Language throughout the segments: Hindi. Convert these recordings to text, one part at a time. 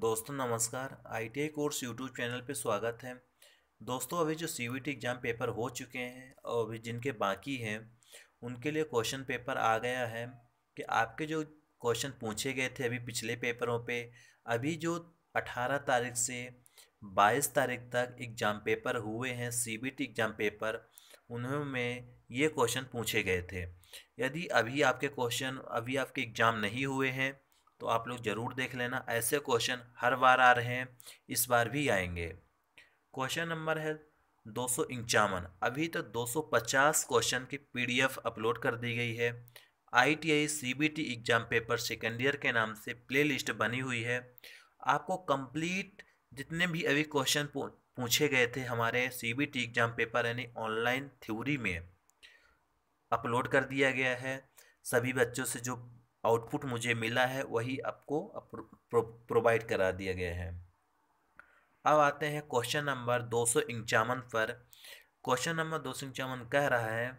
दोस्तों नमस्कार आईटीआई कोर्स यूट्यूब चैनल पे स्वागत है दोस्तों अभी जो सीयूईटी एग्ज़ाम पेपर हो चुके हैं और अभी जिनके बाकी हैं उनके लिए क्वेश्चन पेपर आ गया है कि आपके जो क्वेश्चन पूछे गए थे अभी पिछले पेपरों पे अभी जो 18 तारीख से 22 तारीख तक एग्ज़ाम पेपर हुए हैं सीबीटी एग्ज़ाम पेपर उनमें ये क्वेश्चन पूछे गए थे यदि अभी आपके क्वेश्चन अभी आपके एग्ज़ाम नहीं हुए हैं तो आप लोग ज़रूर देख लेना ऐसे क्वेश्चन हर बार आ रहे हैं इस बार भी आएंगे क्वेश्चन नंबर है दो सौ अभी तक तो 250 क्वेश्चन की पीडीएफ अपलोड कर दी गई है ITI CBT exam paper second year के नाम से प्लेलिस्ट बनी हुई है आपको कंप्लीट जितने भी अभी क्वेश्चन पूछे गए थे हमारे सीबीटी एग्ज़ाम पेपर यानी ऑनलाइन थ्योरी में अपलोड कर दिया गया है सभी बच्चों से जो आउटपुट मुझे मिला है वही आपको प्रोवाइड करा दिया गया है अब आते हैं क्वेश्चन नंबर दो पर क्वेश्चन नंबर दो कह रहा है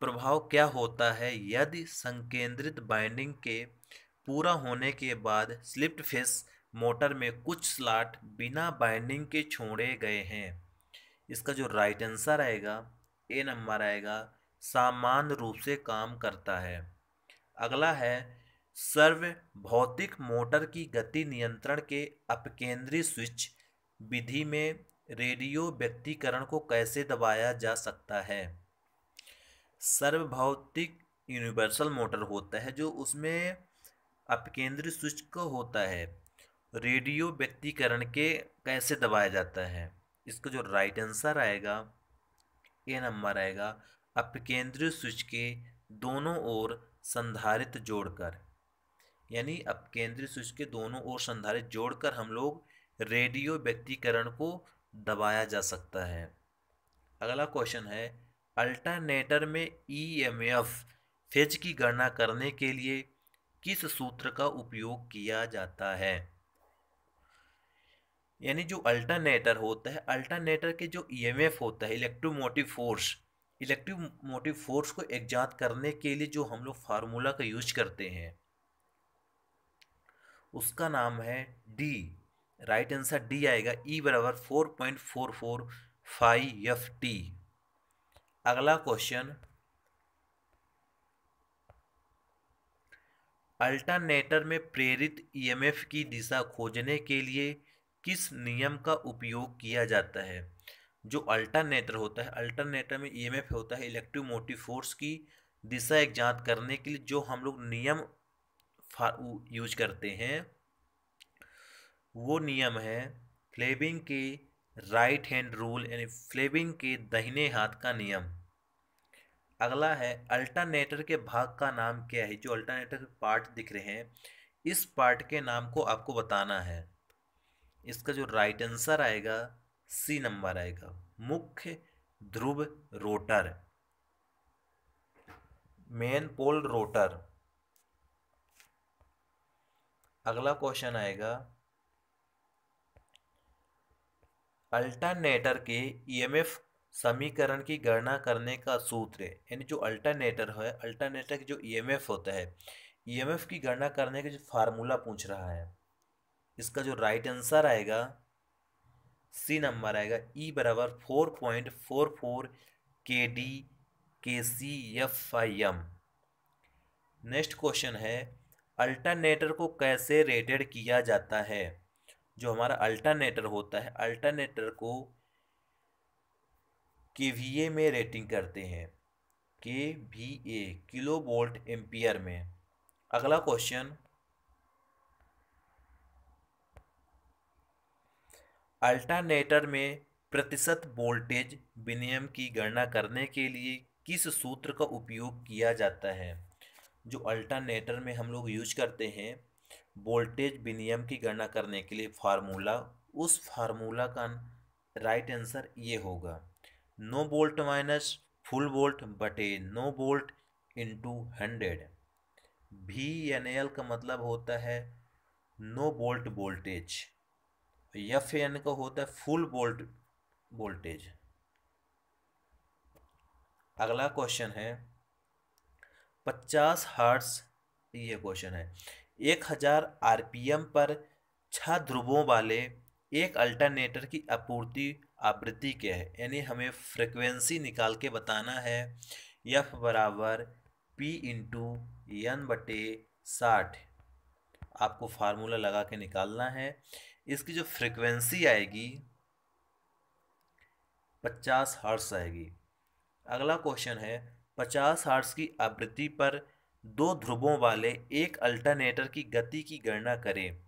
प्रभाव क्या होता है यदि संकेंद्रित बाइंडिंग के पूरा होने के बाद स्लिप्ड फेस मोटर में कुछ स्लाट बिना बाइंडिंग के छोड़े गए हैं इसका जो राइट आंसर आएगा ए नंबर आएगा सामान्य रूप से काम करता है अगला है सर्व भौतिक मोटर की गति नियंत्रण के अपकेंद्रीय स्विच विधि में रेडियो व्यक्तिकरण को कैसे दबाया जा सकता है सर्वभौतिक यूनिवर्सल मोटर होता है जो उसमें अपकेंद्रीय स्विच को होता है रेडियो व्यक्तिकरण के कैसे दबाया जाता है इसका जो राइट आंसर आएगा ए नंबर आएगा अपकेंद्रीय स्विच के दोनों ओर संधारित जोड़कर यानी अब केंद्रीय स्विच के दोनों ओर संधारित जोड़कर हम लोग रेडियो व्यक्तिकरण को दबाया जा सकता है अगला क्वेश्चन है अल्टरनेटर में ई एम एफ फेज की गणना करने के लिए किस सूत्र का उपयोग किया जाता है यानी जो अल्टरनेटर होता है अल्टरनेटर के जो ई एम एफ होता है electromotive force electric motive force को एग्जात करने के लिए जो हम लोग फार्मूला का यूज करते हैं उसका नाम है डी राइट आंसर डी आएगा ई e बराबर four point four four five F T अगला क्वेश्चन अल्टरनेटर में प्रेरित ईएमएफ e की दिशा खोजने के लिए किस नियम का उपयोग किया जाता है जो अल्टरनेटर होता है अल्टरनेटर में ईएमएफ e होता है इलेक्ट्रिक मोटिव फोर्स की दिशा एक जाँच करने के लिए जो हम लोग नियम यूज करते हैं वो नियम है फ्लेबिंग के राइट हैंड रूल यानी फ्लेबिंग के दहिने हाथ का नियम अगला है अल्टरनेटर के भाग का नाम क्या है जो अल्टरनेटर के पार्ट दिख रहे हैं इस पार्ट के नाम को आपको बताना है इसका जो राइट आंसर आएगा सी नंबर आएगा मुख्य ध्रुव रोटर मेन पोल रोटर अगला क्वेश्चन आएगा अल्टरनेटर के ईएमएफ e समीकरण की गणना करने का सूत्र यानी जो अल्टरनेटर है अल्टरनेटर के जो ईएमएफ e होता है ईएमएफ e की गणना करने का जो फार्मूला पूछ रहा है इसका जो राइट आंसर आएगा सी नंबर आएगा ई e बराबर four point four four K D K C F I M next question है अल्टरनेटर को कैसे रेटेड किया जाता है जो हमारा अल्टरनेटर होता है अल्टरनेटर को के वी ए में रेटिंग करते हैं K V A kilo volt ampere में अगला क्वेश्चन अल्टरनेटर में प्रतिशत वोल्टेज विनियम की गणना करने के लिए किस सूत्र का उपयोग किया जाता है जो अल्टरनेटर में हम लोग यूज करते हैं वोल्टेज विनियम की गणना करने के लिए फार्मूला उस फार्मूला का राइट आंसर ये होगा no volt minus full volt बटे नो वोल्ट इंटू हंड्रेड भी एन एल का मतलब होता है no volt voltage F N का होता है फुल वोल्ट वोल्टेज अगला क्वेश्चन है पचास हर्ट्स ये क्वेश्चन है एक हजार आरपीएम पर छह ध्रुवों वाले एक अल्टरनेटर की आपूर्ति आवृत्ति क्या है यानी हमें फ्रिक्वेंसी निकाल के बताना है यफ बराबर पी इंटू एन बटे साठ आपको फार्मूला लगा के निकालना है इसकी जो फ्रिक्वेंसी आएगी पचास हर्ट्स आएगी अगला क्वेश्चन है पचास हर्ट्स की आवृत्ति पर दो ध्रुवों वाले एक अल्टरनेटर की गति की गणना करें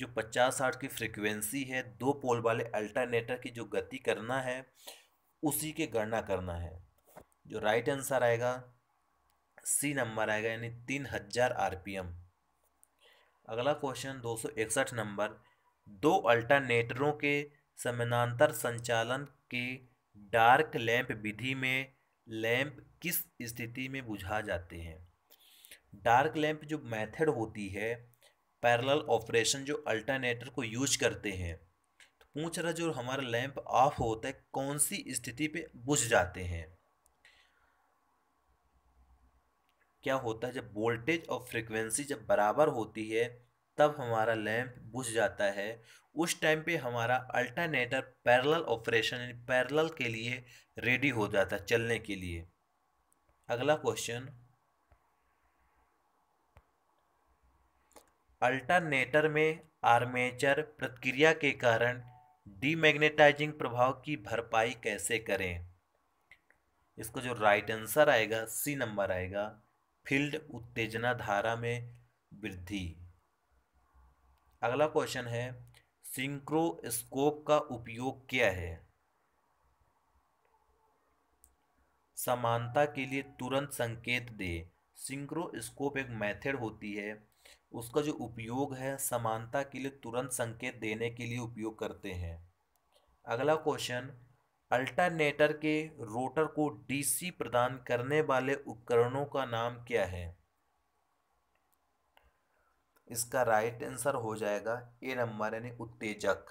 जो पचास हर्ट्स की फ्रिक्वेंसी है दो पोल वाले अल्टरनेटर की जो गति करना है उसी के गणना करना है जो राइट आंसर आएगा सी नंबर आएगा यानी तीन हजार आर अगला क्वेश्चन दो सौ इकसठ नंबर दो अल्टरनेटरों के समानांतर संचालन के डार्क लैंप विधि में लैंप किस स्थिति में बुझा जाते हैं डार्क लैंप जो मेथड होती है पैरेलल ऑपरेशन जो अल्टरनेटर को यूज करते हैं तो पूछ रहा जो हमारा लैंप ऑफ होता है कौन सी स्थिति पे बुझ जाते हैं क्या होता है जब वोल्टेज और फ्रिक्वेंसी जब बराबर होती है तब हमारा लैंप बुझ जाता है उस टाइम पे हमारा अल्टरनेटर पैरेलल ऑपरेशन यानी पैरेलल के लिए रेडी हो जाता है चलने के लिए अगला क्वेश्चन अल्टरनेटर में आर्मेचर प्रतिक्रिया के कारण डीमैग्नेटाइजिंग प्रभाव की भरपाई कैसे करें इसका जो राइट आंसर आएगा सी नंबर आएगा फील्ड उत्तेजना धारा में वृद्धि अगला क्वेश्चन है सिंक्रोस्कोप का उपयोग क्या है समानता के लिए तुरंत संकेत दे सिंक्रोस्कोप एक मेथड होती है उसका जो उपयोग है समानता के लिए तुरंत संकेत देने के लिए उपयोग करते हैं अगला क्वेश्चन अल्टरनेटर के रोटर को डीसी प्रदान करने वाले उपकरणों का नाम क्या है इसका राइट आंसर हो जाएगा ए नंबर यानी उत्तेजक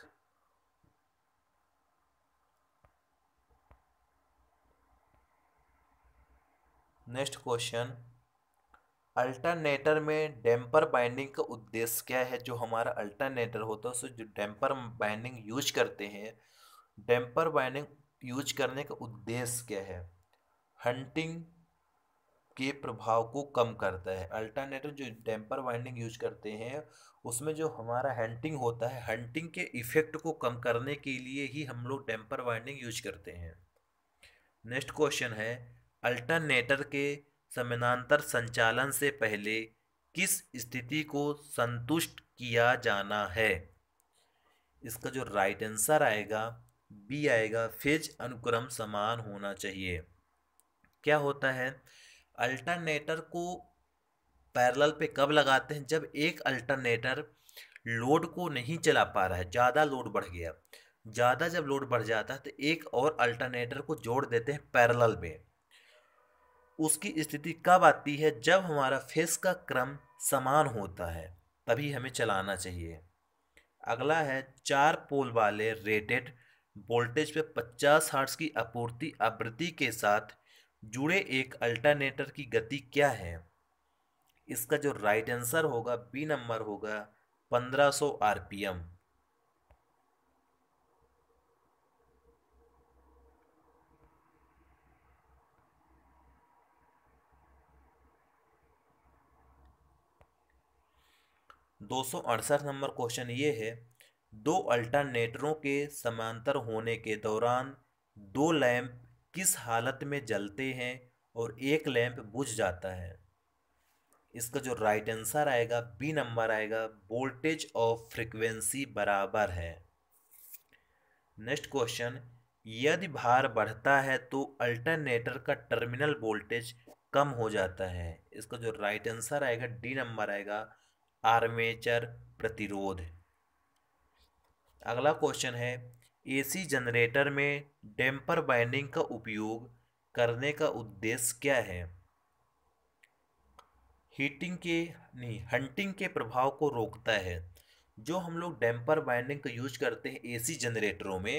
नेक्स्ट क्वेश्चन अल्टरनेटर में डैम्पर बाइंडिंग का उद्देश्य क्या है जो हमारा अल्टरनेटर होता है सो जो डैम्पर बाइंडिंग यूज करते हैं डैम्पर बाइंडिंग यूज करने का उद्देश्य क्या है हंटिंग के प्रभाव को कम करता है अल्टरनेटिव जो टेम्पर वाइंडिंग यूज करते हैं उसमें जो हमारा हंटिंग होता है हंटिंग के इफेक्ट को कम करने के लिए ही हम लोग डैम्पर वाइंडिंग यूज करते हैं नेक्स्ट क्वेश्चन है अल्टरनेटर के समानांतर संचालन से पहले किस स्थिति को संतुष्ट किया जाना है इसका जो राइट आंसर आएगा बी आएगा फेज अनुक्रम समान होना चाहिए क्या होता है अल्टरनेटर को पैरेलल पे कब लगाते हैं जब एक अल्टरनेटर लोड को नहीं चला पा रहा है ज़्यादा लोड बढ़ गया ज़्यादा जब लोड बढ़ जाता है तो एक और अल्टरनेटर को जोड़ देते हैं पैरेलल में उसकी स्थिति कब आती है जब हमारा फेस का क्रम समान होता है तभी हमें चलाना चाहिए अगला है चार पोल वाले रेटेड वोल्टेज पे 50 हर्ट्ज की आपूर्ति आवृत्ति के साथ जुड़े एक अल्टरनेटर की गति क्या है इसका जो राइट आंसर होगा बी नंबर होगा 1500 आरपीएम दो नंबर क्वेश्चन ये है दो अल्टरनेटरों के समांतर होने के दौरान दो लैंप किस हालत में जलते हैं और एक लैंप बुझ जाता है इसका जो राइट आंसर आएगा बी नंबर आएगा वोल्टेज ऑफ फ्रिक्वेंसी बराबर है नेक्स्ट क्वेश्चन यदि भार बढ़ता है तो अल्टरनेटर का टर्मिनल वोल्टेज कम हो जाता है इसका जो राइट आंसर आएगा डी नंबर आएगा आर्मेचर प्रतिरोध अगला क्वेश्चन है एसी जनरेटर में डैम्पर बाइंडिंग का उपयोग करने का उद्देश्य क्या है हीटिंग के नहीं हंटिंग के प्रभाव को रोकता है जो हम लोग डैम्पर बाइंडिंग का यूज करते हैं एसी जनरेटरों में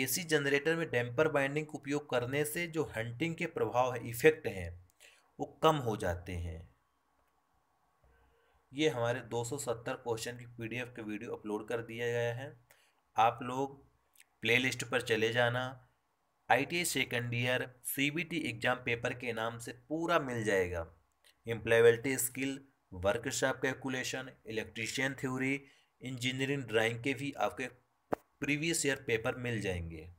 एसी जनरेटर में डैम्पर बाइंडिंग का उपयोग करने से जो हंटिंग के प्रभाव है इफेक्ट हैं वो कम हो जाते हैं ये हमारे 270 क्वेश्चन की पीडीएफ के वीडियो अपलोड कर दिया गया है आप लोग प्लेलिस्ट पर चले जाना ITI second year CBT exam paper के नाम से पूरा मिल जाएगा employability skill workshop calculation electrician theory engineering drawing के भी आपके प्रीवियस ईयर पेपर मिल जाएंगे